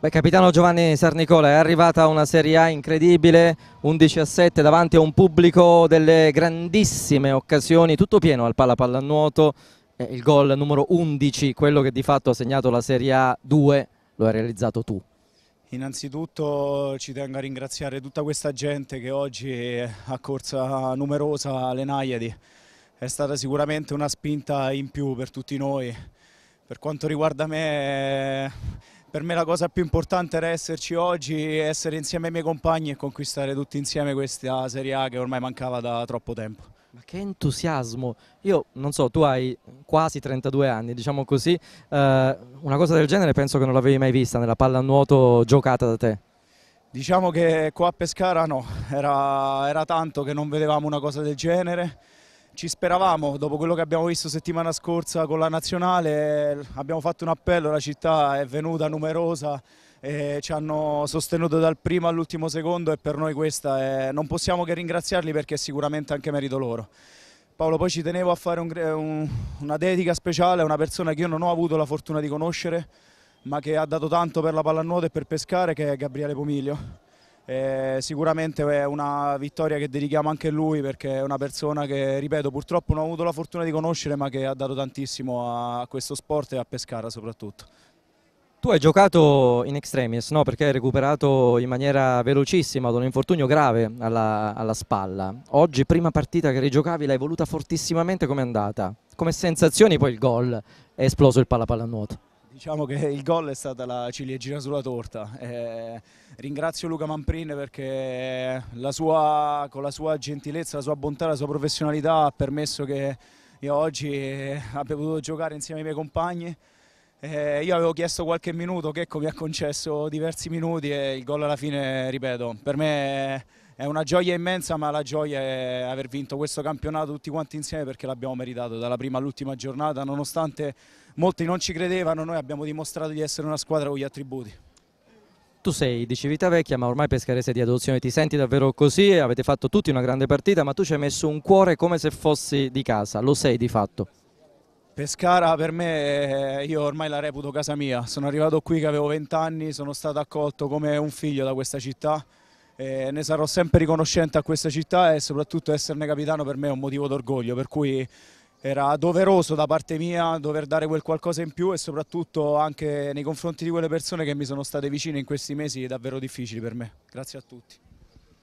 Beh, capitano Giovanni Sarnicola, è arrivata una Serie A incredibile, 11 a 7 davanti a un pubblico delle grandissime occasioni, tutto pieno al pala pallanuoto, eh, il gol numero 11, quello che di fatto ha segnato la Serie A 2, lo hai realizzato tu. Innanzitutto ci tengo a ringraziare tutta questa gente che oggi è corsa numerosa alle Naiadi, è stata sicuramente una spinta in più per tutti noi. Per quanto riguarda me per me la cosa più importante era esserci oggi, essere insieme ai miei compagni e conquistare tutti insieme questa Serie A che ormai mancava da troppo tempo. Ma che entusiasmo! Io non so, tu hai quasi 32 anni, diciamo così, eh, una cosa del genere penso che non l'avevi mai vista nella pallanuoto giocata da te. Diciamo che qua a Pescara no, era, era tanto che non vedevamo una cosa del genere ci speravamo, dopo quello che abbiamo visto settimana scorsa con la Nazionale, abbiamo fatto un appello, la città è venuta numerosa, e ci hanno sostenuto dal primo all'ultimo secondo e per noi questa è... non possiamo che ringraziarli perché è sicuramente anche merito loro. Paolo, poi ci tenevo a fare un, un, una dedica speciale a una persona che io non ho avuto la fortuna di conoscere, ma che ha dato tanto per la pallanuoto e per pescare, che è Gabriele Pomiglio eh, sicuramente è una vittoria che dedichiamo anche a lui perché è una persona che, ripeto, purtroppo non ho avuto la fortuna di conoscere ma che ha dato tantissimo a questo sport e a Pescara soprattutto. Tu hai giocato in extremis, no? Perché hai recuperato in maniera velocissima da un infortunio grave alla, alla spalla. Oggi, prima partita che rigiocavi, l'hai voluta fortissimamente come è andata. Come sensazioni poi il gol è esploso il palla pallanuoto. Diciamo che il gol è stata la ciliegina sulla torta. Eh, ringrazio Luca Manprin perché la sua, con la sua gentilezza, la sua bontà, la sua professionalità ha permesso che io oggi abbia potuto giocare insieme ai miei compagni. Eh, io avevo chiesto qualche minuto, Checco mi ha concesso diversi minuti e il gol alla fine, ripeto, per me è una gioia immensa, ma la gioia è aver vinto questo campionato tutti quanti insieme perché l'abbiamo meritato dalla prima all'ultima giornata, nonostante molti non ci credevano, noi abbiamo dimostrato di essere una squadra con gli attributi. Tu sei di Civitavecchia, ma ormai pescarese di adozione, ti senti davvero così? Avete fatto tutti una grande partita, ma tu ci hai messo un cuore come se fossi di casa, lo sei di fatto. Pescara per me, eh, io ormai la reputo casa mia, sono arrivato qui che avevo 20 anni, sono stato accolto come un figlio da questa città, e ne sarò sempre riconoscente a questa città e soprattutto esserne capitano per me è un motivo d'orgoglio, per cui era doveroso da parte mia dover dare quel qualcosa in più e soprattutto anche nei confronti di quelle persone che mi sono state vicine in questi mesi davvero difficili per me. Grazie a tutti.